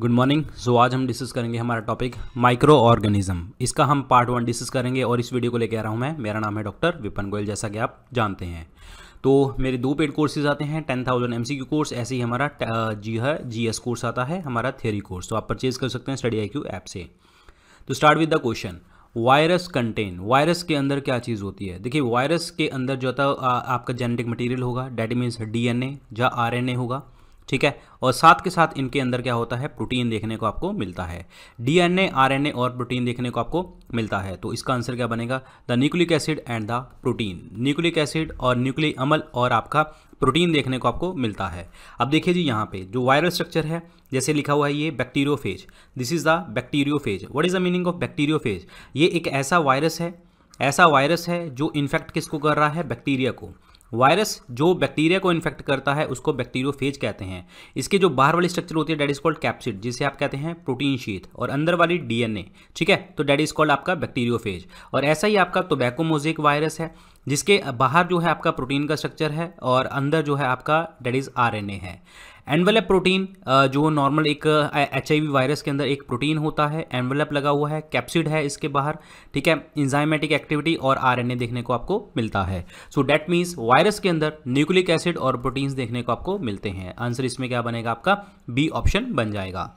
good morning so आज हम discuss करेंगे हमारा टॉपिक माइक्रो ऑर्गेनिज्म इसका हम पार्ट वन डिस्कस करेंगे और इस वीडियो को लेकर आ रहा हूँ मैं मेरा नाम है डॉक्टर विपन गोयल जैसा कि आप जानते हैं तो मेरे दो पेड कोर्सेज आते हैं ten thousand M C Q course ऐसे ही हमारा जी है जी एस कोर्स आता है हमारा थेरी कोर्स तो आप परचेज़ कर सकते हैं स्टडी आई क्यू ऐप से तो start with the question virus contain virus के अंदर क्या चीज़ होती है देखिए वायरस के अंदर जो होता है आपका जेनेटिक मटेरियल होगा that means D N A या ए होगा ठीक है और साथ के साथ इनके अंदर क्या होता है प्रोटीन देखने को आपको मिलता है डीएनए आरएनए और प्रोटीन देखने को आपको मिलता है तो इसका आंसर क्या बनेगा the nucleic acid and the protein nucleic acid और न्यूक्लिक अमल और आपका प्रोटीन देखने को आपको मिलता है अब देखिए जी यहाँ पे जो वायरल स्ट्रक्चर है जैसे लिखा हुआ है ये phage this is the phage what is the meaning of phage ये एक ऐसा वायरस है ऐसा वायरस है जो इन्फेक्ट किसको कर रहा है बैक्टीरिया को वायरस जो बैक्टीरिया को इन्फेक्ट करता है उसको बैक्टीरियोफेज कहते हैं इसके जो बाहर वाली स्ट्रक्चर होती है डेट इज कॉल्ड कैप्सिड जिसे आप कहते हैं प्रोटीन शीत और अंदर वाली डीएनए ठीक है तो डेट इज कॉल्ड आपका बैक्टीरियोफेज और ऐसा ही आपका टोबैको वायरस है जिसके बाहर जो है आपका प्रोटीन का स्ट्रक्चर है और अंदर जो है आपका डेट इज आर है एनवेलप प्रोटीन uh, जो नॉर्मल एक एच uh, वायरस के अंदर एक प्रोटीन होता है एनवेलप लगा हुआ है कैप्सिड है इसके बाहर ठीक है इंजाइमेटिक एक्टिविटी और आर देखने को आपको मिलता है सो डैट मीन्स वायरस के अंदर न्यूक्लिक एसिड और प्रोटीन्स देखने को आपको मिलते हैं आंसर इसमें क्या बनेगा आपका बी ऑप्शन बन जाएगा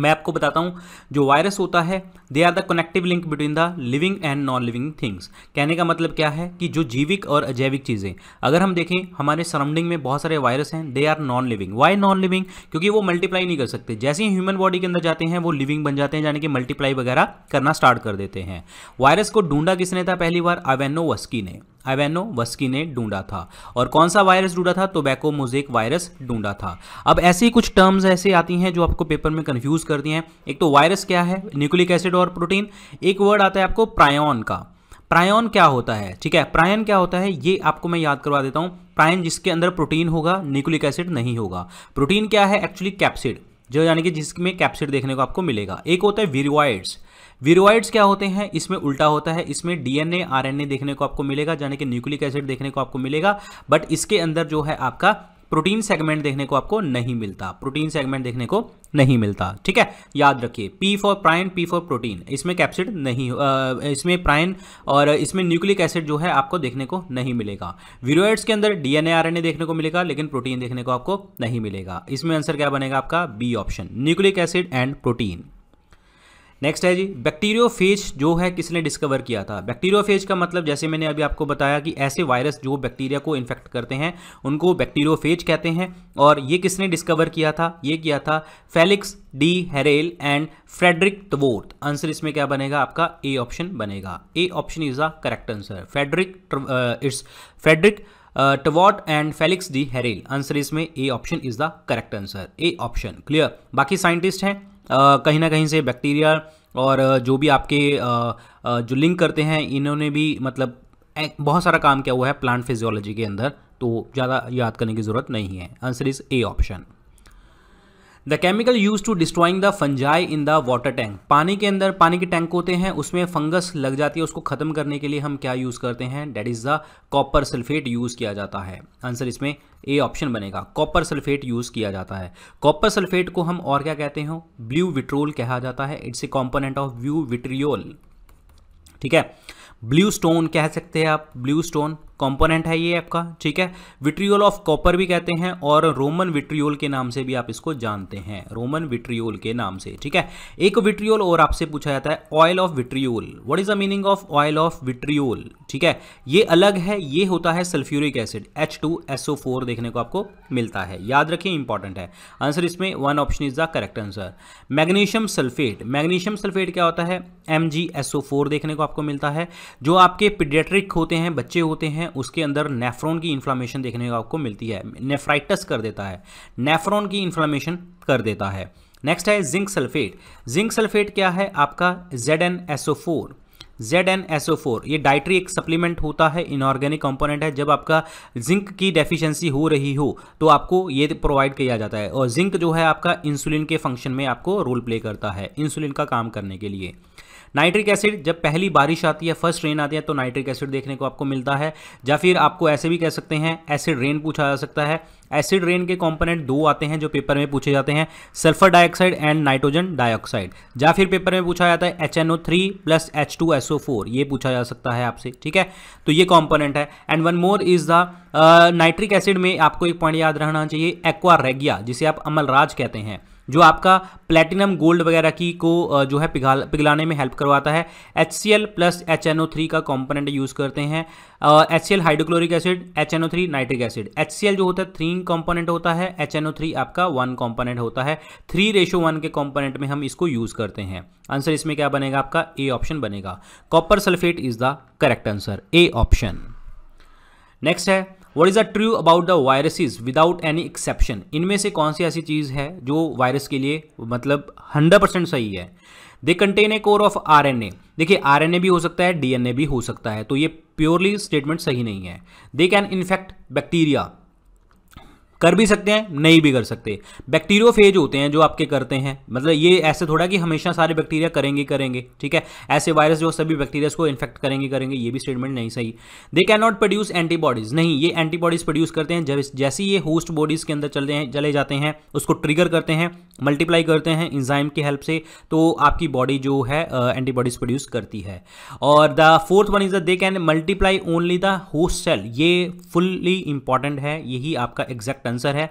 मैं आपको बताता हूँ जो वायरस होता है they are the connective link between the living and non living things कहने का मतलब क्या है कि जो जीविक और अजैविक चीज़ें अगर हम देखें हमारे सराउंडिंग में बहुत सारे वायरस हैं they are non living why non living क्योंकि वो मल्टीप्लाई नहीं कर सकते जैसे ही ह्यूमन बॉडी के अंदर जाते हैं वो लिविंग बन जाते हैं यानी कि मल्टीप्लाई वगैरह करना स्टार्ट कर देते हैं वायरस को ढूंढा किसने था पहली बार अवेनो वस्की ने आवेनो वस्की ने ढूंढा था और कौन सा वायरस ढूंढा था बैको मोजेक वायरस ढूंढा था अब ऐसी कुछ टर्म्स ऐसे आती हैं जो आपको पेपर में कन्फ्यूज यूज़ कर दिए हैं एक तो वायरस क्या है न्यूक्लिक एसिड और प्रोटीन एक वर्ड आता है आपको प्रायन का प्रायन क्या होता है ठीक है प्रायन क्या होता है ये आपको मैं याद करवा देता हूँ प्रायन जिसके अंदर प्रोटीन होगा न्यूक्लिक एसिड नहीं होगा प्रोटीन क्या है एक्चुअली कैप्सिड जो यानी कि जिसमें कैप्सिड देखने को आपको मिलेगा एक होता है वीरवाइड्स वीरोइड्स क्या होते हैं इसमें उल्टा होता है इसमें डीएनए आरएनए देखने को आपको मिलेगा यानी कि न्यूक्लिक एसिड देखने को आपको मिलेगा बट इसके अंदर जो है आपका प्रोटीन सेगमेंट देखने को आपको नहीं मिलता प्रोटीन सेगमेंट देखने को नहीं मिलता ठीक है याद रखिए P for prion P for protein इसमें कैप्सिड नहीं आ, इसमें प्राइन और इसमें न्यूक्लिक एसिड जो है आपको देखने को नहीं मिलेगा वीरोइड्स के अंदर डीएनए आरएनए देखने को मिलेगा लेकिन प्रोटीन देखने को आपको नहीं मिलेगा इसमें आंसर क्या बनेगा आपका B option nucleic acid and protein next है जी बैक्टीरियोफेज जो है किसने डिस्कवर किया था बैक्टीरियोफेज का मतलब जैसे मैंने अभी आपको बताया कि ऐसे वायरस जो बैक्टीरिया को इन्फेक्ट करते हैं उनको बैक्टीरियोफेज कहते हैं और ये किसने डिस्कवर किया था ये किया था Felix d'Herelle and Frederick Twort answer इसमें क्या बनेगा आपका ए ऑप्शन बनेगा A option is the correct answer Frederick it's Frederick टवॉट and Felix d'Herelle answer इसमें A option is the correct answer A option clear बाकी scientist हैं कहीं ना कहीं से बैक्टीरिया और जो भी आपके जो लिंक करते हैं इन्होंने भी मतलब बहुत सारा काम किया हुआ है प्लांट फिजियोलॉजी के अंदर तो ज़्यादा याद करने की ज़रूरत नहीं है answer is A option the chemical use to destroying the fungi in the water tank पानी के अंदर पानी के टैंक होते हैं उसमें फंगस लग जाती है उसको खत्म करने के लिए हम क्या यूज़ करते हैं that is the copper sulphate use किया जाता है आंसर इसमें ए ऑप्शन बनेगा कॉपर सल्फेट यूज़ किया जाता है कॉपर सल्फेट को हम और क्या कहते हैं ब्लू विट्रोल कहा जाता है it's a component of blue vitriol ठीक है ब्लू स्टोन कह सकते हैं आप ब्लू स्टोन कंपोनेंट है ये आपका ठीक है विट्रियोल ऑफ कॉपर भी कहते हैं और रोमन विट्रियोल के नाम से भी आप इसको जानते हैं रोमन विट्रियोल के नाम से ठीक है एक विट्रियोल और आपसे पूछा जाता है oil of vitriol what is the meaning of oil of vitriol ठीक है ये अलग है ये होता है सल्फ्यूरिक एसिड एच देखने को आपको मिलता है याद रखिए इंपॉर्टेंट है आंसर इसमें one option is the correct answer magnesium sulphate magnesium sulphate क्या होता है एम देखने को आपको मिलता है जो आपके पीडियाट्रिक होते हैं बच्चे होते हैं उसके अंदर नेफ्रॉन की इन्फ्लामेशन देखने को आपको मिलती है नेफ्राइटस कर देता है नेफ्रॉन की इन्फ्लामेशन कर देता है नेक्स्ट है जिंक सल्फेट जिंक सल्फेट क्या है आपका Z N S O four Z N S O four ये डाइट्री एक सप्लीमेंट होता है इनऑर्गेनिक कंपोनेंट है जब आपका जिंक की डेफिशिएंसी हो रही हो तो आपको ये प्रोवाइड किया जाता है और जिंक जो है आपका इंसुलिन के फंक्शन में आपको रोल प्ले करता है इंसुलिन का काम करने के लिए नाइट्रिक एसिड जब पहली बारिश आती है फर्स्ट रेन आती है तो नाइट्रिक एसिड देखने को आपको मिलता है या फिर आपको ऐसे भी कह सकते हैं एसिड रेन पूछा जा सकता है एसिड रेन के कंपोनेंट दो आते हैं जो पेपर में पूछे जाते हैं sulphur dioxide and nitrogen dioxide या फिर पेपर में पूछा जाता है H N O three plus H two S O four ये पूछा जा सकता है आपसे ठीक है तो ये कॉम्पोनेंट है and one more is the nitric acid में आपको एक पॉइंट याद रहना चाहिए एक्वा रेगिया जिसे आप अमलराज कहते हैं जो आपका प्लेटिनम गोल्ड वगैरह की को जो है पिघाल पिघलाने में हेल्प करवाता है H C L plus H N O three का कॉम्पोनेंट यूज़ करते हैं H C L hydrochloric acid H N O three nitric acid H C L जो होता है थ्री कॉम्पोनेंट होता है एच एन ओ थ्री आपका वन कॉम्पोनेंट होता है थ्री रेशो वन के कॉम्पोनेंट में हम इसको यूज़ करते हैं आंसर इसमें क्या बनेगा आपका ए ऑप्शन बनेगा copper sulphate is the correct answer A option next है what is a true about the viruses without any exception इनमें से कौन सी ऐसी चीज़ है जो वायरस के लिए मतलब हंड्रेड परसेंट सही है they contain a core of R N A देखिए आर एन ए भी हो सकता है डी एन ए भी हो सकता है तो ये प्योरली स्टेटमेंट सही नहीं है दे कैन इन्फेक्ट बैक्टीरिया कर भी सकते हैं नहीं भी कर सकते बैक्टीरियोफेज होते हैं जो आपके करते हैं मतलब ये ऐसे थोड़ा कि हमेशा सारे बैक्टीरिया करेंगे करेंगे ठीक है ऐसे वायरस जो सभी बैक्टीरिया को इन्फेक्ट करेंगे करेंगे ये भी स्टेटमेंट नहीं सही they can not produce antibodies नहीं ये एंटीबॉडीज प्रोड्यूस करते हैं जैसे ये होस्ट बॉडीज के अंदर चलते हैं चले जाते हैं उसको ट्रिगर करते हैं मल्टीप्लाई करते हैं इंजाइम की हेल्प से तो आपकी बॉडी जो है एंटीबॉडीज प्रोड्यूस करती है और the fourth one is the they can multiply only the host cell ये फुल्ली इंपॉर्टेंट है यही आपका एग्जैक्ट आंसर है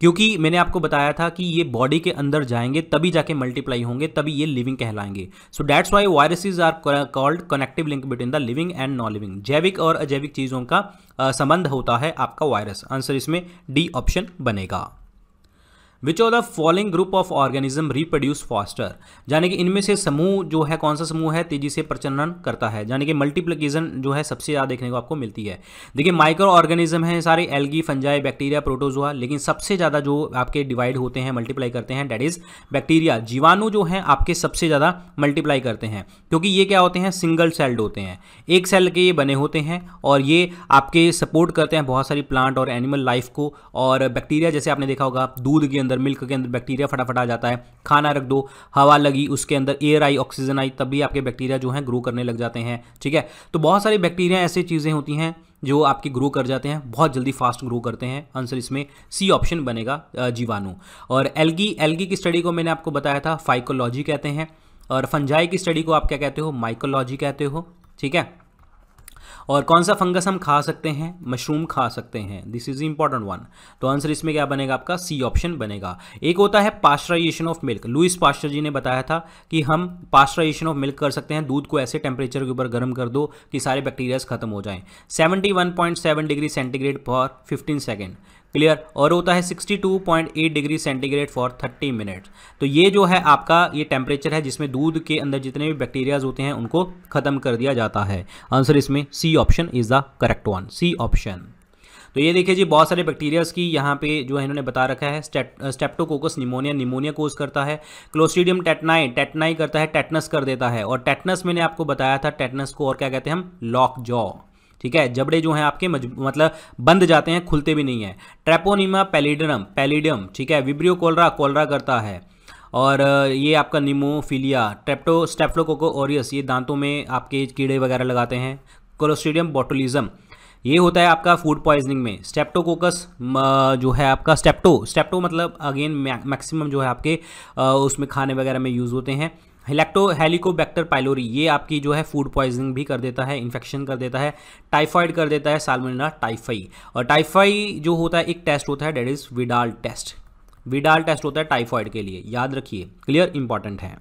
क्योंकि मैंने आपको बताया था कि ये बॉडी के अंदर जाएंगे तभी जाके मल्टीप्लाई होंगे तभी ये लिविंग कहलाएंगे so that's why viruses are called connective link between the living and non living जैविक और अजैविक चीज़ों का संबंध होता है आपका वायरस आंसर इसमें डी ऑप्शन बनेगा which of the following group of organism reproduce faster यानी कि इनमें से समूह जो है कौन सा समूह है तेजी से प्रचलन करता है यानी कि मल्टीप्लिकेशन जो है सबसे ज़्यादा देखने को आपको मिलती है देखिए माइक्रो ऑर्गेनिज्म है सारे एल्गी फंजाई बैक्टीरिया प्रोटोजोआ लेकिन सबसे ज़्यादा जो आपके डिवाइड होते हैं मल्टीप्लाई करते हैं डेट इज़ बैक्टीरिया जीवाणु जो है आपके सबसे ज़्यादा मल्टीप्लाई करते हैं क्योंकि ये क्या होते हैं सिंगल सेल्ड होते हैं एक सेल के ये बने होते हैं और ये आपके सपोर्ट करते हैं बहुत सारी प्लांट और एनिमल लाइफ को और बैक्टीरिया जैसे आपने देखा होगा दूध के अंदर मिल्क के अंदर बैक्टीरिया फटाफट आ जाता है खाना रख दो हवा लगी उसके अंदर एयर आई ऑक्सीजन आई तब भी आपके बैक्टीरिया जो है ग्रो करने लग जाते हैं ठीक है तो बहुत सारी बैक्टीरिया ऐसी चीज़ें होती हैं जो आपके ग्रो कर जाते हैं बहुत जल्दी फास्ट ग्रो करते हैं आंसर इसमें सी ऑप्शन बनेगा जीवाणु और एल्गी एल्गी की स्टडी को मैंने आपको बताया था फाइकोलॉजी कहते हैं और फंजाई की स्टडी को आप क्या कहते हो माइकोलॉजी कहते हो ठीक है और कौन सा फंगस हम खा सकते हैं मशरूम खा सकते हैं दिस इज इंपॉर्टेंट वन तो आंसर इसमें क्या बनेगा आपका सी ऑप्शन बनेगा एक होता है pasteurization of milk Louis Pasteur ji ने बताया था कि हम पास्चराइजेशन ऑफ मिल्क कर सकते हैं दूध को ऐसे टेम्परेचर के ऊपर गर्म कर दो कि सारे बैक्टीरियाज खत्म हो जाएं 71.7 डिग्री सेंटीग्रेड पर 15 सेकेंड क्लियर और होता है 62.8 डिग्री सेंटीग्रेड फॉर 30 मिनट तो ये जो है आपका ये टेम्परेचर है जिसमें दूध के अंदर जितने भी बैक्टीरियाज होते हैं उनको ख़त्म कर दिया जाता है आंसर इसमें C option is the correct one C option तो ये देखिए जी बहुत सारे बैक्टीरियाज की यहाँ पे जो है इन्होंने बता रखा है स्टेप्टोकोकस निमोनिया निमोनिया कोज करता है क्लोस्टिडियम टेटनाई टेटनाई करता है टेटनस कर देता है और टेटनस मैंने आपको बताया था टेटनस को और क्या कहते हैं हम लॉक जॉ ठीक है जबड़े जो हैं आपके मतलब बंद जाते हैं खुलते भी नहीं है ट्रेपोनिमा पेलीडनम पेलीडियम ठीक है विब्रियो कोलरा कोलरा करता है और ये आपका निमोफीलिया ट्रेप्टो स्टेप्लोकोको ओरियस ये दांतों में आपके कीड़े वगैरह लगाते हैं कोलोस्टेडियम बोटोलिज्म ये होता है आपका फूड पॉइजनिंग में स्टेप्टोकोकस जो है आपका स्टेप्टो स्टेप्टो मतलब अगेन मैक्सिमम जो है आपके उसमें खाने वगैरह में यूज़ होते हैं हेलेक्टो हेलिकोबैक्टर पाइलोरी ये आपकी जो है फूड पॉइजनिंग भी कर देता है इन्फेक्शन कर देता है टाइफाइड कर देता है सालमोनेला टाइफाई और टाइफाई जो होता है एक टेस्ट होता है that is Widal test Widal test होता है टाइफाइड के लिए याद रखिए क्लियर इंपॉर्टेंट है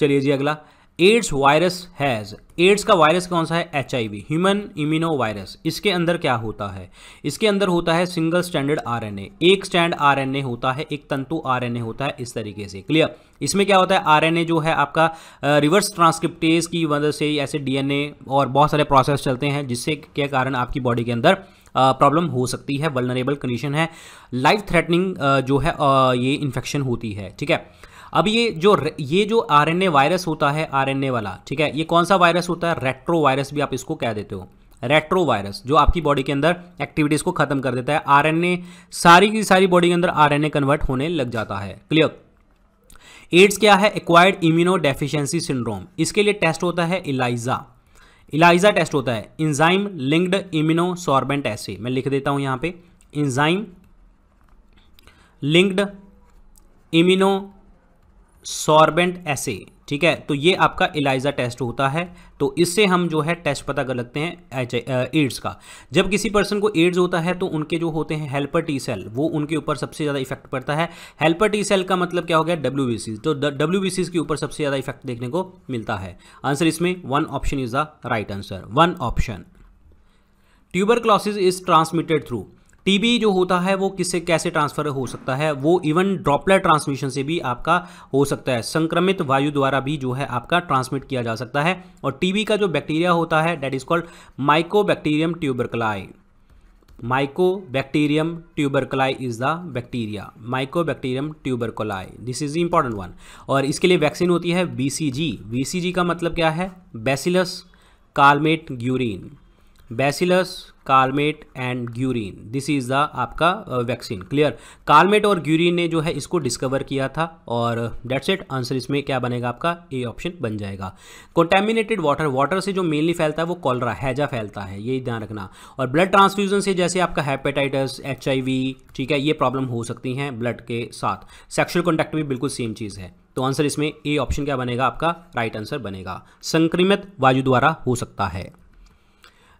चलिए जी अगला एड्स वायरस हैज़ एड्स का वायरस कौन सा है एच ह्यूमन इम्यूनो वायरस इसके अंदर क्या होता है इसके अंदर होता है सिंगल स्टैंडर्ड आरएनए एक स्टैंड आरएनए होता है एक तंतु आरएनए होता है इस तरीके से क्लियर इसमें क्या होता है आरएनए जो है आपका रिवर्स ट्रांसक्रिप्टेज की मदद से ऐसे डीएनए और बहुत सारे प्रोसेस चलते हैं जिससे के कारण आपकी बॉडी के अंदर प्रॉब्लम हो सकती है वलनरेबल कंडीशन है लाइफ थ्रेटनिंग जो है ये इन्फेक्शन होती है ठीक है अब ये जो ये जो आरएनए वायरस होता है आरएनए वाला ठीक है ये कौन सा वायरस होता है रेट्रो वायरस भी आप इसको कह देते हो रेट्रो वायरस जो आपकी बॉडी के अंदर एक्टिविटीज़ को खत्म कर देता है आरएनए सारी की सारी बॉडी के अंदर आरएनए कन्वर्ट होने लग जाता है क्लियर एड्स क्या है एक्वायर्ड इम्यूनो डेफिशिएंसी सिंड्रोम इसके लिए टेस्ट होता है इलाइजा इलाइजा टेस्ट होता है enzyme linked immunosorbent assay मैं लिख देता हूं यहां पे enzyme linked immunosorbent assay ठीक है तो ये आपका इलाइजा टेस्ट होता है तो इससे हम जो है टेस्ट पता कर लगते हैं एच एड्स का जब किसी पर्सन को एड्स होता है तो उनके जो होते हैं हेल्पर टी सेल वो उनके ऊपर सबसे ज़्यादा इफेक्ट पड़ता है हेल्पर टी सेल का मतलब क्या हो गया डब्ल्यू तो डब्ल्यू के ऊपर सबसे ज़्यादा इफेक्ट देखने को मिलता है आंसर इसमें one option is the right answer one option tuberculosis is transmitted through TB जो होता है वो किससे कैसे ट्रांसफर हो सकता है वो इवन ड्रॉपलेट ट्रांसमिशन से भी आपका हो सकता है संक्रमित वायु द्वारा भी जो है आपका ट्रांसमिट किया जा सकता है और टीबी का जो बैक्टीरिया होता है that is called mycobacterium tuberculi mycobacterium tuberculi is the bacteria bacterium tuberculi this is important one और इसके लिए वैक्सीन होती है बीसीजी बीसीजी का मतलब क्या है bacillus Calmette Guerin bacillus Calmette and Guerin this is the आपका वैक्सीन क्लियर कार्मेट और ग्यूरिन ने जो है इसको डिस्कवर किया था और डेट्स इट आंसर इसमें क्या बनेगा आपका ए ऑप्शन बन जाएगा कोटेमिनेटेड वाटर वाटर से जो मेनली फैलता है वो कॉलरा हैजा फैलता है ये ध्यान रखना और ब्लड ट्रांसफ्यूजन से जैसे आपका हेपेटाइटिस एच ठीक है ये प्रॉब्लम हो सकती हैं ब्लड के साथ सेक्शुअल कॉन्टैक्ट भी बिल्कुल सेम चीज़ है तो आंसर इसमें ए ऑप्शन क्या बनेगा आपका राइट right आंसर बनेगा संक्रमित वायु द्वारा हो सकता है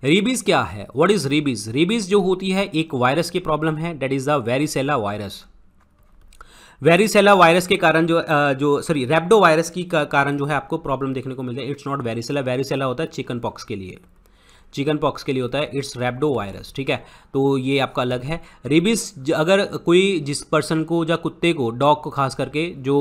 रेबीज क्या है वट इज रेबीज रेबीज जो होती है एक वायरस की प्रॉब्लम है that is the varicella virus varicella virus के कारण जो जो सॉरी रेपडो वायरस की कारण जो है आपको प्रॉब्लम देखने को मिलता है इट्स नॉट वेरीसेला वेरीसेला होता है चिकन पॉक्स के लिए चिकन पॉक्स के लिए होता है इट्स रेबडो वायरस ठीक है तो ये आपका अलग है रेबीज अगर कोई जिस पर्सन को या कुत्ते को डॉग को खास करके जो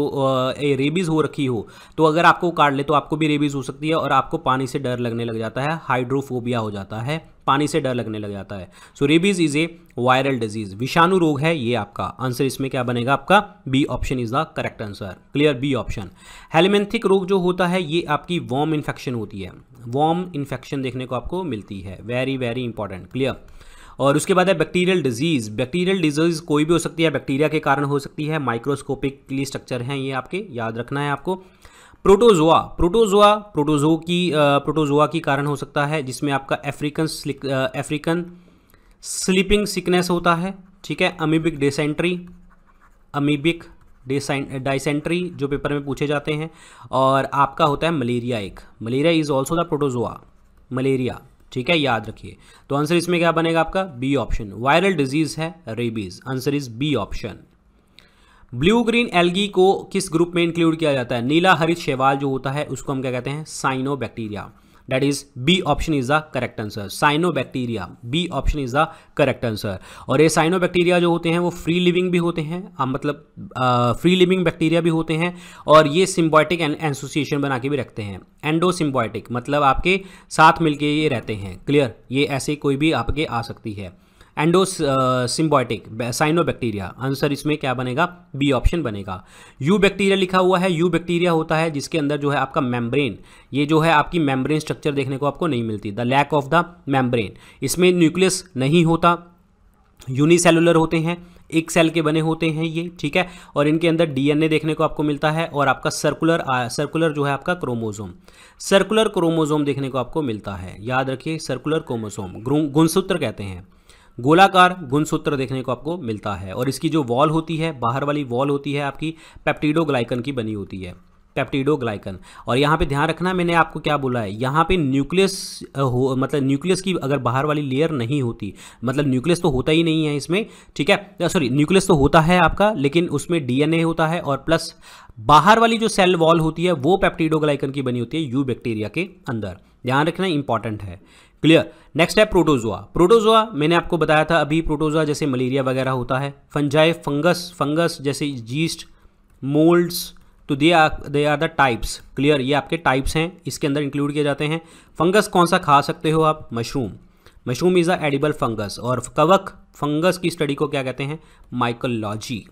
रेबीज़ हो रखी हो तो अगर आपको काट ले तो आपको भी रेबीज़ हो सकती है और आपको पानी से डर लगने लग जाता है हाइड्रोफोबिया हो जाता है पानी से डर लगने लग जाता है so rabies is a viral disease विषाणु रोग है ये आपका आंसर इसमें क्या बनेगा आपका B option is the correct answer clear B option helminthic रोग जो होता है ये आपकी वॉम इन्फेक्शन होती है वॉर्म इन्फेक्शन देखने को आपको मिलती है वेरी वेरी इंपॉर्टेंट क्लियर और उसके बाद है बैक्टीरियल डिजीज़ बैक्टीरियल डिजीज़ कोई भी हो सकती है बैक्टीरिया के कारण हो सकती है माइक्रोस्कोपिकली स्ट्रक्चर हैं ये आपके याद रखना है आपको प्रोटोजोआ प्रोटोजोआ प्रोटोजो की प्रोटोजोआ की कारण हो सकता है जिसमें आपका अफ्रीकन अफ्रीकन स्लीपिंग सिकनेस होता है ठीक है अमीबिक डिसेंट्री अमीबिक डाइसेंट्री जो पेपर में पूछे जाते हैं और आपका होता है मलेरिया एक malaria is also the protozoa malaria ठीक है याद रखिए तो आंसर इसमें क्या बनेगा आपका बी ऑप्शन वायरल डिजीज़ है rabies answer is B option blue green algae को किस ग्रुप में इंक्लूड किया जाता है नीला हरित शैवाल जो होता है उसको हम क्या कहते हैं cyanobacteria is B option is the correct answer cyano cyanobacteria B option is the correct answer और ये साइनोबैक्टीरिया जो होते हैं वो फ्री लिविंग भी होते हैं आ, मतलब फ्री लिविंग बैक्टीरिया भी होते हैं और ये सिम्बॉयटिक एसोसिएशन बना के भी रखते हैं एंडोसिम्बॉयटिक मतलब आपके साथ मिलके ये रहते हैं क्लियर ये ऐसे कोई भी आपके आ सकती है एंडोसिम्बॉटिक साइनोबैक्टीरिया आंसर इसमें क्या बनेगा बी ऑप्शन बनेगा यू बैक्टीरिया लिखा हुआ है यू बैक्टीरिया होता है जिसके अंदर जो है आपका मेम्ब्रेन ये जो है आपकी मेम्ब्रेन स्ट्रक्चर देखने को आपको नहीं मिलती the lack of the membrane इसमें न्यूक्लियस नहीं होता यूनिसेलुलर होते हैं एक सेल के बने होते हैं ये ठीक है और इनके अंदर डीएनए देखने को आपको मिलता है और आपका सर्कुलर सर्कुलर जो है आपका क्रोमोजोम सर्कुलर क्रोमोजोम देखने को आपको मिलता है याद रखिए सर्कुलर क्रोमोजोम गुणसूत्र कहते हैं गोलाकार गुणसूत्र देखने को आपको मिलता है और इसकी जो वॉल होती है बाहर वाली वॉल होती है आपकी पेप्टिडोग्लाइकन की बनी होती है पेप्टिडोग्लाइकन और यहाँ पे ध्यान रखना मैंने आपको क्या बोला है यहाँ पे न्यूक्लियस हो मतलब न्यूक्लियस की अगर बाहर वाली लेयर नहीं होती मतलब न्यूक्लियस तो होता ही नहीं है इसमें ठीक है सॉरी न्यूक्लियस तो होता है आपका लेकिन उसमें डीएनए होता है और प्लस बाहर वाली जो सेल वॉल होती है वो पेप्टिडोग्लाइकन की बनी होती है यू बैक्टीरिया के अंदर ध्यान रखना इंपॉर्टेंट है क्लियर नेक्स्ट है प्रोटोजोआ प्रोटोजोआ मैंने आपको बताया था अभी प्रोटोजोआ जैसे मलेरिया वगैरह होता है फंजाए फंगस फंगस जैसे जीस्ट मोल्ड्स तो they are they are the types clear ये आपके टाइप्स हैं इसके अंदर इंक्लूड किए जाते हैं फंगस कौन सा खा सकते हो आप mushroom mushroom is a edible fungus और कवक फंगस की स्टडी को क्या कहते हैं माइकोलॉजी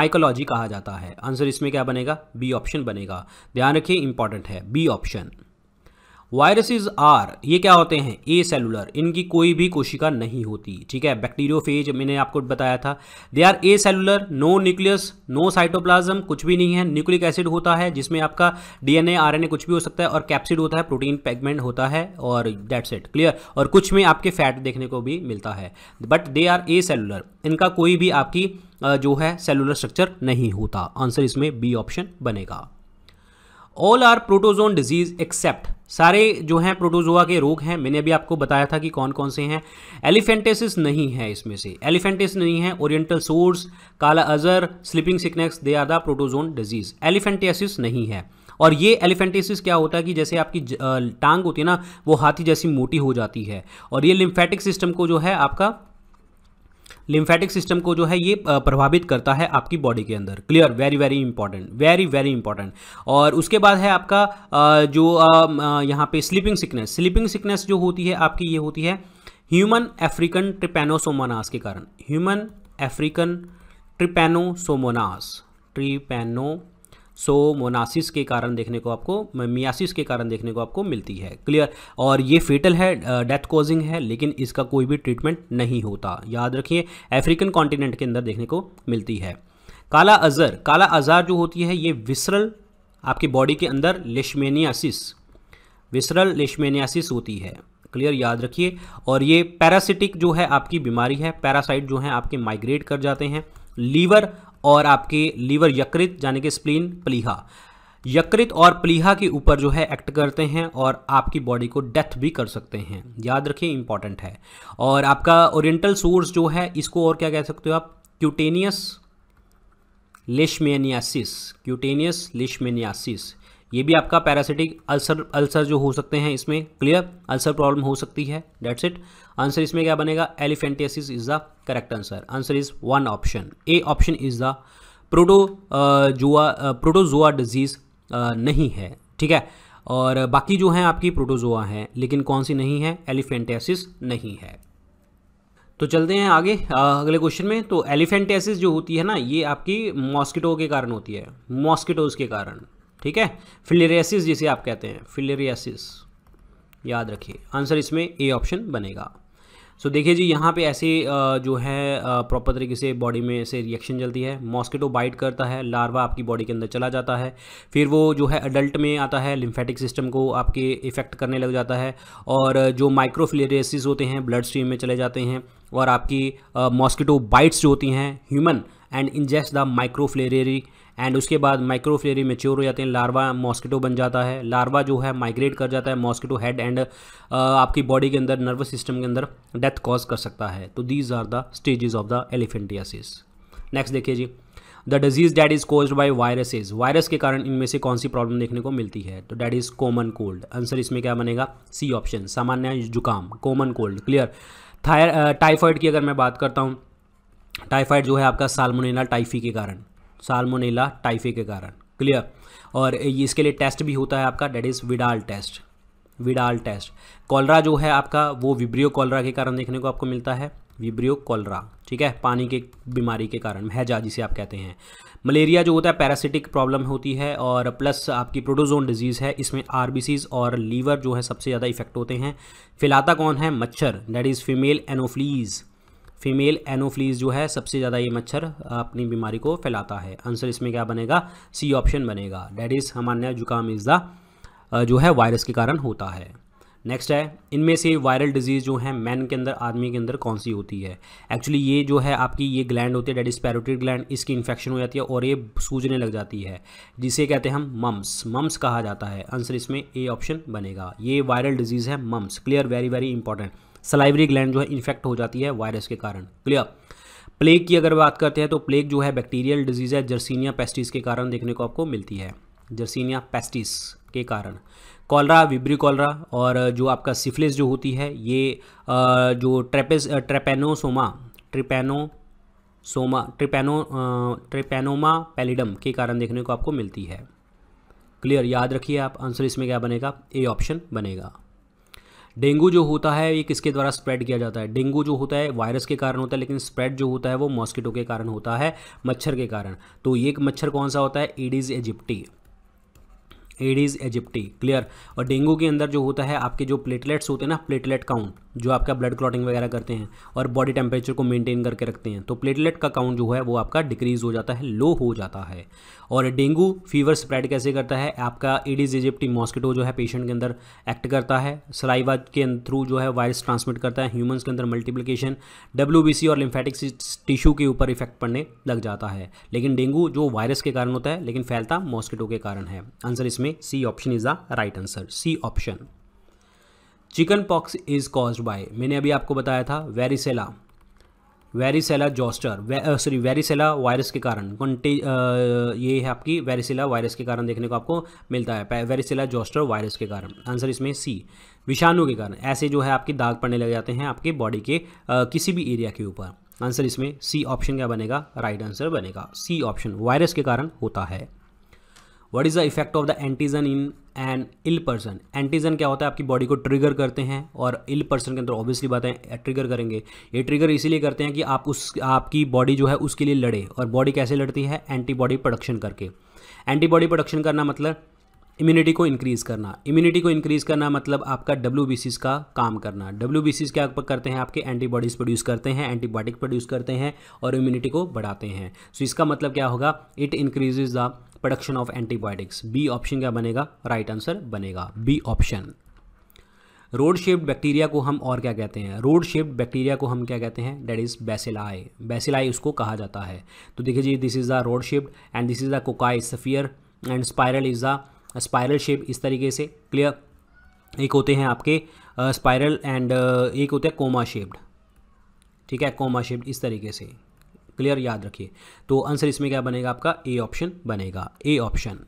माइकोलॉजी कहा जाता है आंसर इसमें क्या बनेगा बी ऑप्शन बनेगा ध्यान रखिए इंपॉर्टेंट है बी ऑप्शन वायरसेस आर ये क्या होते हैं ए सेलुलर इनकी कोई भी कोशिका नहीं होती ठीक है बैक्टीरियोफेज मैंने आपको बताया था they are acellular no nucleus no cytoplasm कुछ भी नहीं है न्यूक्लिक एसिड होता है जिसमें आपका डीएनए आरएनए कुछ भी हो सकता है और कैप्सिड होता है प्रोटीन पेगमेंट होता है और डेट्स इट क्लियर और कुछ में आपके फैट देखने को भी मिलता है but they are acellular इनका कोई भी आपकी जो है सेलुलर स्ट्रक्चर नहीं होता आंसर इसमें बी ऑप्शन बनेगा all are protozoan disease except सारे जो हैं प्रोटोजोआ के रोग हैं मैंने अभी आपको बताया था कि कौन कौन से हैं एलिफेंटेसिस नहीं है इसमें से एलिफेंटिस नहीं है oriental sores kala azar sleeping sickness they are the protozoan disease elephantiasis नहीं है और ये एलिफेंटेसिस क्या होता है कि जैसे आपकी टांग होती है ना वो हाथी जैसी मोटी हो जाती है और ये लिम्फेटिक सिस्टम को जो है आपका लिम्फेटिक सिस्टम को जो है ये प्रभावित करता है आपकी बॉडी के अंदर clear very very important very very important और उसके बाद है आपका जो यहाँ पे स्लीपिंग सिकनेस स्लीपिंग सिकनेस जो होती है आपकी ये होती है ह्यूमन अफ्रीकन ट्रिपेनोसोमोनास के कारण ह्यूमन अफ्रीकन ट्रिपेनोसोमोनास ट्रिपेनो सोमोनासिस के कारण देखने को आपको मियासिस के कारण देखने को आपको मिलती है क्लियर और ये फेटल है डेथ कॉजिंग है लेकिन इसका कोई भी ट्रीटमेंट नहीं होता याद रखिए अफ्रीकन कॉन्टिनेंट के अंदर देखने को मिलती है काला अजर काला अजार जो होती है ये विसरल आपके बॉडी के अंदर लेशमेनियासिस विसरल लेशमेनियासिस होती है क्लियर याद रखिए और ये पैरासिटिक जो है आपकी बीमारी है पैरासाइट जो है आपके माइग्रेट कर जाते हैं लीवर और आपके लीवर यकृत यानी कि स्प्लीन प्लीहा यकृत और प्लीहा के ऊपर जो है एक्ट करते हैं और आपकी बॉडी को डेथ भी कर सकते हैं याद रखिए इंपॉर्टेंट है और आपका ओरिएंटल सोर्स जो है इसको और क्या कह सकते हो आप क्यूटेनियस लेशमेनियासिस क्यूटेनियस लेशमेनियासिस ये भी आपका पैरासिटिक अल्सर अल्सर जो हो सकते हैं इसमें क्लियर अल्सर प्रॉब्लम हो सकती है डेट्स इट आंसर इसमें क्या बनेगा elephantiasis is the correct answer answer is one option A option is the protozoa protozoa disease नहीं है ठीक है और बाकी जो हैं आपकी प्रोटोजोआ हैं लेकिन कौन सी नहीं है एलिफेंटियासिस नहीं है तो चलते हैं आगे आ, अगले क्वेश्चन में तो एलिफेंटियासिस जो होती है ना ये आपकी मॉस्किटो के कारण होती है मॉस्किटोज के कारण ठीक है फिलेरियासिस जिसे आप कहते हैं फिलेरियासिस याद रखिए आंसर इसमें ए ऑप्शन बनेगा सो देखिए जी यहाँ पे ऐसे जो है प्रॉपर तरीके से बॉडी में से रिएक्शन चलती है मॉस्किटो बाइट करता है लार्वा आपकी बॉडी के अंदर चला जाता है फिर वो जो है अडल्ट में आता है लिम्फेटिक सिस्टम को आपके इफेक्ट करने लग जाता है और जो माइक्रोफिलेरेसिस होते हैं ब्लड स्ट्रीम में चले जाते हैं और आपकी मॉस्किटो बाइट्स जो होती हैं human and ingest the microfilariae एंड उसके बाद माइक्रोफ्लेरी मेच्योर हो जाते हैं लार्वा मॉस्किटो बन जाता है लार्वा जो है माइग्रेट कर जाता है मॉस्किटो हेड एंड आपकी बॉडी के अंदर नर्वस सिस्टम के अंदर डेथ कॉज कर सकता है तो these are the stages of the elephantiasis next देखिए जी the disease that is cause by viruses virus के कारण इनमें से कौन सी प्रॉब्लम देखने को मिलती है तो that is common cold answer इसमें क्या बनेगा सी ऑप्शन सामान्य जुकाम कॉमन कोल्ड क्लियर टाइफॉइड की अगर मैं बात करता हूँ टाइफाइड जो है आपका साल्मोनेला टाइफी के कारण साल्मोनेला टाइफे के कारण क्लियर और इसके लिए टेस्ट भी होता है आपका that is Widal test Widal test cholera जो है आपका वो विब्रियो कॉलरा के कारण देखने को आपको मिलता है विब्रियो कॉलरा ठीक है पानी के बीमारी के कारण हैजा जिसे आप कहते हैं मलेरिया जो होता है पैरासिटिक प्रॉब्लम होती है और प्लस आपकी प्रोटोजोन डिजीज़ है इसमें आर और लीवर जो है सबसे ज़्यादा इफेक्ट होते हैं फैलाता कौन है मच्छर that is female Anopheles female Anopheles जो है सबसे ज़्यादा ये मच्छर अपनी बीमारी को फैलाता है आंसर इसमें क्या बनेगा सी ऑप्शन बनेगा डेट इज़ हमारे जुकाम इज़ द जो है वायरस के कारण होता है नेक्स्ट है इनमें से वायरल डिजीज़ जो है मैन के अंदर आदमी के अंदर कौन सी होती है एक्चुअली ये जो है आपकी ये ग्लैंड होती है डेट इज़ पैरोटिड ग्लैंड इसकी इन्फेक्शन हो जाती है और ये सूजने लग जाती है जिसे कहते हैं हम मम्स मम्स कहा जाता है आंसर इसमें ए ऑप्शन बनेगा ये वायरल डिजीज़ है mumps clear very very important salivary gland जो है इन्फेक्ट हो जाती है वायरस के कारण क्लियर प्लेग की अगर बात करते हैं तो प्लेग जो है बैक्टीरियल डिजीज़ है जर्सीनिया पेस्टिस के कारण देखने को आपको मिलती है जर्सीनिया पेस्टिस के कारण कॉलरा विब्री कॉलरा और जो आपका सिफिलिस जो होती है ये जो ट्रेपेस ट्रेपेनोसोमा ट्रिपेनो सोमा ट्रिपेनो ट्रिपेनोमा पेलिडम के कारण देखने को आपको मिलती है क्लियर याद रखिए आप आंसर इसमें क्या बनेगा ए ऑप्शन बनेगा डेंगू जो होता है ये किसके द्वारा स्प्रेड किया जाता है डेंगू जो होता है वायरस के कारण होता है लेकिन स्प्रेड जो होता है वो मॉस्किटो के कारण होता है मच्छर के कारण तो ये मच्छर कौन सा होता है Aedes aegypti Aedes aegypti clear और डेंगू के अंदर जो होता है आपके जो प्लेटलेट्स होते हैं ना प्लेटलेट काउंट जो आपका ब्लड क्लॉटिंग वगैरह करते हैं और बॉडी टेम्परेचर को मेंटेन करके रखते हैं तो प्लेटलेट का काउंट जो है वो आपका डिक्रीज़ हो जाता है लो हो जाता है और डेंगू फीवर स्प्रेड कैसे करता है आपका एडिस इजिप्टी मॉस्किटो जो है पेशेंट के अंदर एक्ट करता है सलाइवा के थ्रू अं-, जो है वायरस ट्रांसमिट करता है ह्यूमंस के अंदर मल्टीप्लिकेशन डब्ल्यू और लिम्फेटिक टिश्यू के ऊपर इफेक्ट पड़ने लग जाता है लेकिन डेंगू जो वायरस के कारण होता है लेकिन फैलता मॉस्किटो के कारण है आंसर इसमें C option is the right answer C option chicken pox is caused by मैंने अभी आपको बताया था varicella varicella zoster sorry varicella virus के कारण कंटे uh, ये है आपकी वेरिसेला वायरस के कारण देखने को आपको मिलता है वेरिसेला जॉस्टर वायरस के कारण आंसर इसमें सी विषाणु के कारण ऐसे जो है आपके दाग पड़ने लग जाते हैं आपके बॉडी के आ, uh, किसी भी एरिया के ऊपर आंसर इसमें सी ऑप्शन क्या बनेगा राइट right आंसर बनेगा सी ऑप्शन वायरस के कारण होता है what is the effect of the antigen in an ill person antigen क्या होता है आपकी बॉडी को ट्रिगर करते हैं और इल पर्सन के अंदर ऑब्वियसली बात है ट्रिगर करेंगे ये ट्रिगर इसीलिए करते हैं कि आप उस आपकी बॉडी जो है उसके लिए लड़े और बॉडी कैसे लड़ती है एंटीबॉडी प्रोडक्शन करके एंटीबॉडी प्रोडक्शन करना मतलब इम्यूनिटी को इंक्रीज़ करना इम्यूनिटी को इंक्रीज़ करना मतलब आपका डब्ल्यू बी का काम करना डब्ल्यू बी क्या करते हैं आपके एंटीबॉडीज़ प्रोड्यूस करते हैं एंटीबायोटिक प्रोड्यूस करते हैं और इम्यूनिटी को बढ़ाते हैं सो so इसका मतलब क्या होगा it increases the production of antibiotics B option क्या बनेगा राइट right आंसर बनेगा B option rod shaped bacteria को हम और क्या कहते हैं रोड शेप्ड बैक्टीरिया को हम क्या कहते हैं डेट इज़ बेसिलाई बेसिलाई उसको कहा जाता है तो देखिए जी this is the rod shaped and this is the cocci sphere and spiral is the spiral shape इस तरीके से क्लियर एक होते हैं आपके स्पायरल uh, एंड uh, एक होते हैं कोमा शेप्ड ठीक है कोमा शेप्ड इस तरीके से क्लियर याद रखिए तो आंसर इसमें क्या बनेगा आपका ए ऑप्शन बनेगा A option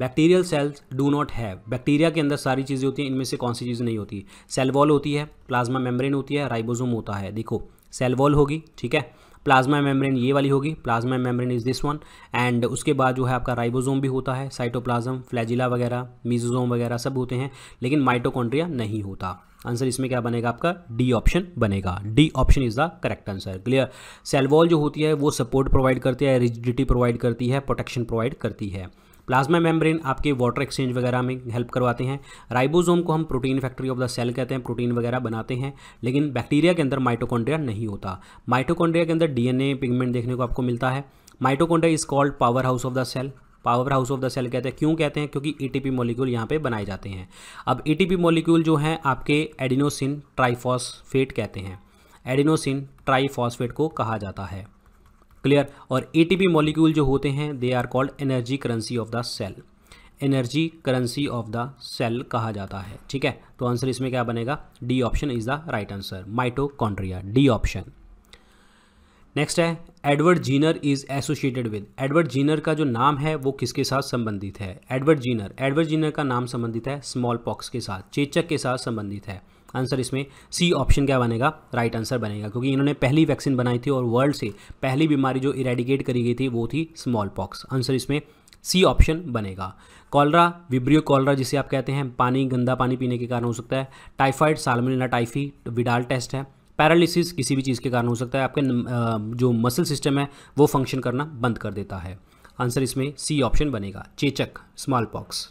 bacterial cells do not have bacteria के अंदर सारी चीज़ें होती हैं इनमें से कौन सी चीज़ नहीं होती सेल वॉल होती है प्लाज्मा मेम्ब्रेन होती है राइबोसोम होता है देखो सेल वॉल होगी ठीक है प्लाज्मा मेम्ब्रेन ये वाली होगी plasma membrane is this one and उसके बाद जो है आपका राइबोसोम भी होता है साइटोप्लाज्म फ्लैजिला वगैरह मीजोजोम वगैरह सब होते हैं लेकिन माइटोकॉन्ड्रिया नहीं होता आंसर इसमें क्या बनेगा आपका डी ऑप्शन बनेगा D option is the correct answer clear cell wall जो होती है वो सपोर्ट प्रोवाइड करती है रिजिडिटी प्रोवाइड करती है प्रोटेक्शन प्रोवाइड करती है प्लाज्मा मेम्ब्रेन आपके वाटर एक्सचेंज वगैरह में हेल्प करवाते हैं राइबोसोम को हम protein factory of the cell कहते हैं प्रोटीन वगैरह बनाते हैं लेकिन बैक्टीरिया के अंदर माइटोकॉन्ड्रिया नहीं होता माइटोकॉन्ड्रिया के अंदर डीएनए पिगमेंट देखने को आपको मिलता है mitochondria is called powerhouse of the cell powerhouse of the cell कहते हैं क्यों कहते हैं क्योंकि ईटीपी e मॉलिक्यूल यहाँ पे बनाए जाते हैं अब ईटीपी e मॉलिक्यूल जो है आपके एडिनोसिन ट्राइफॉसफेट कहते हैं एडिनोसिन ट्राइफॉसफेट को कहा जाता है क्लियर और ईटीपी e मॉलिक्यूल जो होते हैं they are called energy currency of the cell energy currency of the cell कहा जाता है ठीक है तो आंसर इसमें क्या बनेगा D option is the right answer mitochondria D option next है Edward Jenner is associated with Edward Jenner का जो नाम है वो किसके साथ संबंधित है एडवर्ड जीनर एडवर्ड जीनर का नाम संबंधित है स्मॉल पॉक्स के साथ चेचक के साथ संबंधित है आंसर इसमें सी ऑप्शन क्या बनेगा राइट आंसर बनेगा क्योंकि इन्होंने पहली वैक्सीन बनाई थी और वर्ल्ड से पहली बीमारी जो इरेडिकेट करी गई थी वो थी स्मॉल पॉक्स आंसर इसमें सी ऑप्शन बनेगा कॉलरा विब्रियो कॉलरा जिसे आप कहते हैं पानी गंदा पानी पीने के कारण हो सकता है typhoid Salmonella typhi Widal test है पैरालिसिस किसी भी चीज़ के कारण हो सकता है आपके जो मसल सिस्टम है वो फंक्शन करना बंद कर देता है आंसर इसमें सी ऑप्शन बनेगा चेचक small pox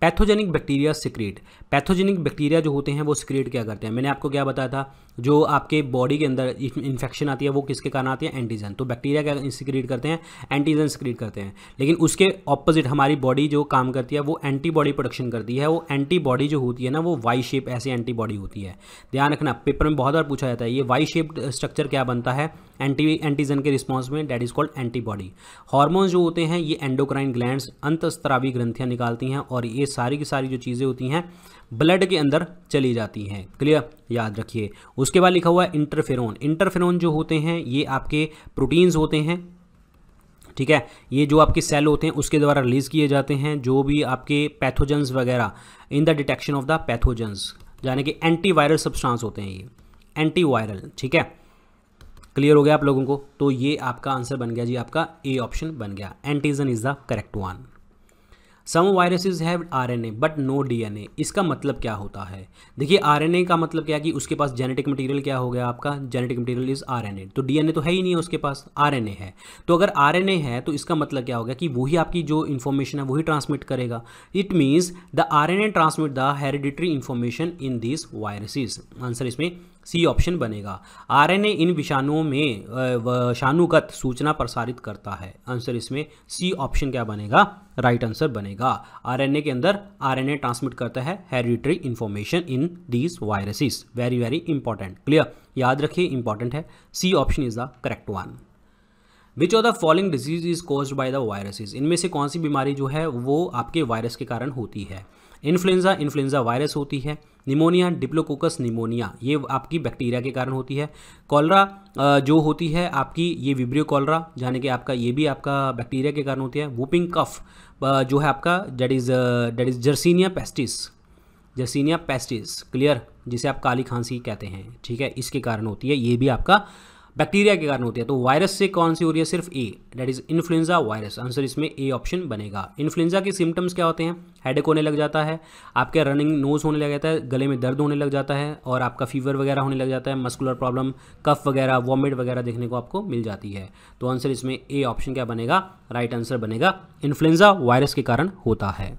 pathogenic bacteria secrete pathogenic bacteria जो होते हैं वो सिक्रिएट क्या करते हैं मैंने आपको क्या बताया था जो आपके बॉडी के अंदर इन्फेक्शन आती है वो किसके कारण आती है एंटीजन तो बैक्टीरिया क्या सिक्रिएट करते हैं एंटीजन सिक्रिएट करते हैं लेकिन उसके ऑपोजिट हमारी बॉडी जो काम करती है वो एंटीबॉडी प्रोडक्शन करती है वो एंटीबॉडी जो होती है ना वो वाई शेप ऐसी एंटीबॉडी होती है ध्यान रखना पेपर में बहुत बार पूछा जाता है ये वाई शेप्ड स्ट्रक्चर क्या बनता है एंटी एंटीजन के रिस्पॉन्स में that is called antibody hormones जो होते हैं ये एंडोक्राइन ग्लैंड अंतस्त्रावी ग्रंथियाँ निकालती हैं और ये सारी की सारी जो चीज़ें होती हैं ब्लड के अंदर चली जाती हैं क्लियर याद रखिए उसके बाद लिखा हुआ है इंटरफेरोन इंटरफेरोन जो होते हैं ये आपके प्रोटीन्स होते हैं ठीक है ये जो आपके सेल होते हैं उसके द्वारा रिलीज़ किए जाते हैं जो भी आपके पैथोजेंस वगैरह in the detection of the pathogens यानी कि एंटीवायरल सब्सटेंस होते हैं ये एंटीवायरल ठीक है क्लियर हो गया आप लोगों को तो ये आपका आंसर बन गया जी आपका ए ऑप्शन बन गया antigen is the correct one some viruses have RNA but no DNA इसका मतलब क्या होता है देखिए आरएनए का मतलब क्या है कि उसके पास जेनेटिक मटेरियल क्या हो गया आपका जेनेटिक मटेरियल इज़ आरएनए तो डीएनए तो है ही नहीं है उसके पास आरएनए है तो अगर आरएनए है तो इसका मतलब क्या होगा कि वही आपकी जो इन्फॉर्मेशन है वही ट्रांसमिट करेगा it means the R N A transmit the hereditary information in this viruses answer इसमें सी ऑप्शन बनेगा आरएनए इन विषाणुओं में विषाणुगत सूचना प्रसारित करता है आंसर इसमें सी ऑप्शन क्या बनेगा राइट आंसर बनेगा आरएनए के अंदर आरएनए ट्रांसमिट करता है hereditary information in these viruses very very important clear याद रखिए इंपॉर्टेंट है C option is the correct one which of the following disease is caused by the viruses इनमें से कौन सी बीमारी जो है वो आपके वायरस के कारण होती है इन्फ्लुएंजा इन्फ्लुएंजा वायरस होती है निमोनिया डिप्लोकोकस निमोनिया ये आपकी बैक्टीरिया के कारण होती है कॉलरा जो होती है आपकी ये विब्रियो कॉलरा यानी कि आपका ये भी आपका बैक्टीरिया के कारण होती है वूपिंग कफ जो है आपका that is that is Yersinia pestis Yersinia pestis clear जिसे आप काली खांसी कहते हैं ठीक है इसके कारण होती है ये भी आपका बैक्टीरिया के कारण होती है तो वायरस से कौन सी हो रही है सिर्फ A that is influenza virus answer इसमें ए ऑप्शन बनेगा इन्फ्लुएंजा के सिम्टम्स क्या होते हैं हेडेक होने लग जाता है आपके रनिंग नोज होने लग जाता है गले में दर्द होने लग जाता है और आपका फीवर वगैरह होने लग जाता है मस्कुलर प्रॉब्लम कफ वगैरह वॉमिट वगैरह देखने को आपको मिल जाती है तो आंसर इसमें ए ऑप्शन क्या बनेगा राइट आंसर बनेगा इन्फ्लुएंजा वायरस के कारण होता है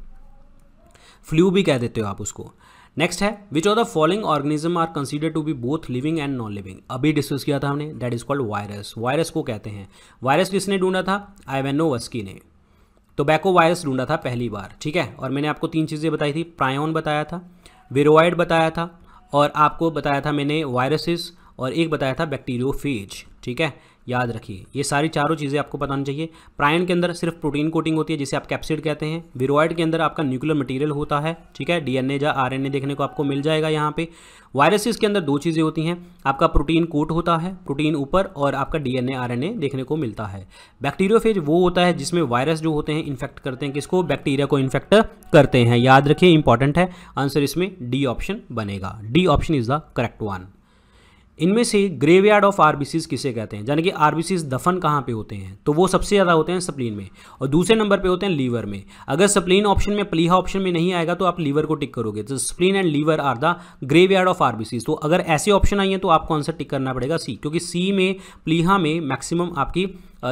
फ्लू भी कह देते हो आप उसको नेक्स्ट है which of the following organism are consider to be both living and non living अभी डिस्कस किया था हमने that is called virus virus को कहते हैं वायरस किसने ढूंढा था वस्की ने टोबैको वायरस ढूंढा था पहली बार ठीक है और मैंने आपको तीन चीज़ें बताई थी प्रायोन बताया था विरोइड बताया था और आपको बताया था मैंने वायरसेस और एक बताया था बैक्टीरियोफेज ठीक है याद रखिए ये सारी चारों चीज़ें आपको पता होनी चाहिए प्रायण के अंदर सिर्फ प्रोटीन कोटिंग होती है जिसे आप कैप्सिड कहते हैं विरोइड के अंदर आपका न्यूक्लियर मटेरियल होता है ठीक है डीएनए या आरएनए देखने को आपको मिल जाएगा यहाँ पे वायरसेस के अंदर दो चीज़ें होती हैं आपका प्रोटीन कोट होता है प्रोटीन ऊपर और आपका डी एन देखने को मिलता है बैक्टीरियोफेज वो होता है जिसमें वायरस जो होते हैं इन्फेक्ट करते हैं किसको बैक्टीरिया को इन्फेक्ट करते हैं याद रखिए इंपॉर्टेंट है आंसर इसमें डी ऑप्शन बनेगा D option is the correct one इनमें से ग्रेवयार्ड ऑफ आरबीसीज किसे कहते हैं यानी कि आरबीसीज दफन कहाँ पे होते हैं तो वो सबसे ज़्यादा होते हैं सप्लीन में और दूसरे नंबर पे होते हैं लीवर में अगर सप्लीन ऑप्शन में प्लीहा ऑप्शन में नहीं आएगा तो आप लीवर को टिक करोगे तो spleen and liver are the graveyard of RBCs तो अगर ऐसे ऑप्शन आई हैं तो आपको आंसर टिक करना पड़ेगा सी क्योंकि सी में प्लीहा में मैक्सिमम आपकी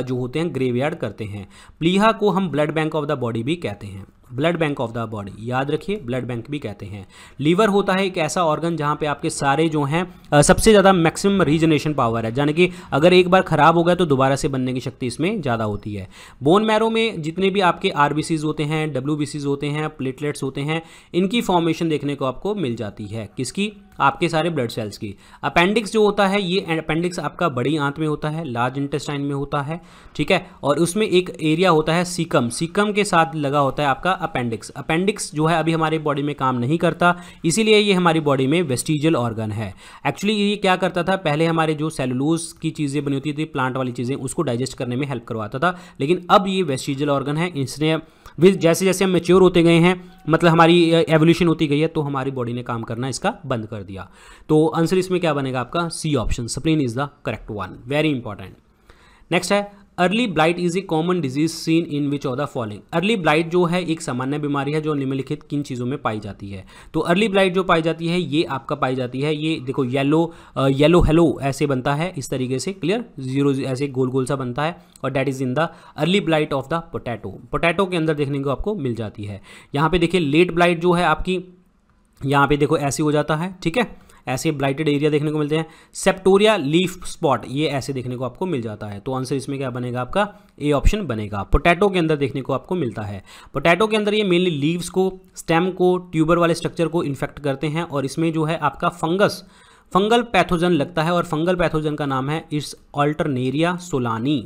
जो होते हैं ग्रेवयार्ड करते हैं प्लीहा को हम blood bank of the body भी कहते हैं blood bank of the body याद रखिए ब्लड बैंक भी कहते हैं लीवर होता है एक ऐसा ऑर्गन जहाँ पे आपके सारे जो हैं सबसे ज़्यादा मैक्सिमम रीजनरेशन पावर है यानी कि अगर एक बार ख़राब हो गया तो दोबारा से बनने की शक्ति इसमें ज़्यादा होती है बोन मैरो में जितने भी आपके आर होते हैं डब्ल्यू होते हैं प्लेटलेट्स होते हैं इनकी फॉर्मेशन देखने को आपको मिल जाती है किसकी आपके सारे ब्लड सेल्स की अपेंडिक्स जो होता है ये अपेंडिक्स आपका बड़ी आंत में होता है लार्ज इंटेस्टाइन में होता है ठीक है और उसमें एक एरिया होता है सीकम सीकम के साथ लगा होता है आपका अपेंडिक्स अपेंडिक्स जो है अभी हमारे बॉडी में काम नहीं करता इसीलिए ये हमारी बॉडी में वेस्टिजियल ऑर्गन है एक्चुअली ये क्या करता था पहले हमारे जो सेलुलोज की चीज़ें बनी होती थी प्लांट वाली चीज़ें उसको डाइजेस्ट करने में हेल्प करवाता था लेकिन अब ये वेस्टिजियल ऑर्गन है इसने विद जैसे जैसे हम मेच्योर होते गए हैं मतलब हमारी एवोल्यूशन होती गई है तो हमारी बॉडी ने काम करना इसका बंद कर दिया तो आंसर इसमें क्या बनेगा आपका C option spleen is the correct one very important next है early blight is a common disease seen in which of the following early blight जो है एक सामान्य बीमारी है जो निम्नलिखित किन चीज़ों में पाई जाती है तो अर्ली ब्लाइट जो पाई जाती है ये आपका पाई जाती है ये देखो येलो येलो हेलो ऐसे बनता है इस तरीके से क्लियर जीरो ऐसे गोल गोल सा बनता है और that is in the early blight of the potato potato के अंदर देखने को आपको मिल जाती है यहाँ पे देखिए लेट ब्लाइट जो है आपकी यहाँ पे देखो ऐसे हो जाता है ठीक है ऐसे ब्लाइटेड एरिया देखने को मिलते हैं सेप्टोरिया लीफ स्पॉट ये ऐसे देखने को आपको मिल जाता है तो आंसर इसमें क्या बनेगा आपका ए ऑप्शन बनेगा पोटैटो के अंदर देखने को आपको मिलता है पोटैटो के अंदर ये मेनली लीव्स को स्टेम को ट्यूबर वाले स्ट्रक्चर को इन्फेक्ट करते हैं और इसमें जो है आपका फंगस फंगल पैथोजन लगता है और फंगल पैथोजन का नाम है इस Alternaria solani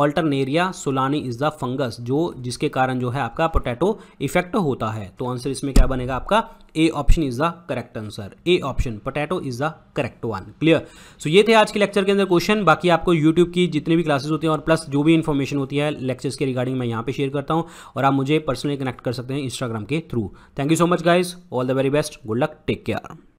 Alternaria solani is the fungus जो जिसके कारण जो है आपका पोटैटो इफेक्ट होता है तो आंसर इसमें क्या बनेगा आपका A option is the correct answer A option potato is the correct one clear so ये थे आज के लेक्चर के अंदर क्वेश्चन बाकी आपको यूट्यूब की जितनी भी क्लासेस होती हैं और प्लस जो भी इन्फॉर्मेशन होती है लेक्चर्स के रिगार्डिंग मैं यहाँ पे शेयर करता हूँ और आप मुझे पर्सनली कनेक्ट कर सकते हैं इंस्टाग्राम के through thank you so much guys all the very best good luck take care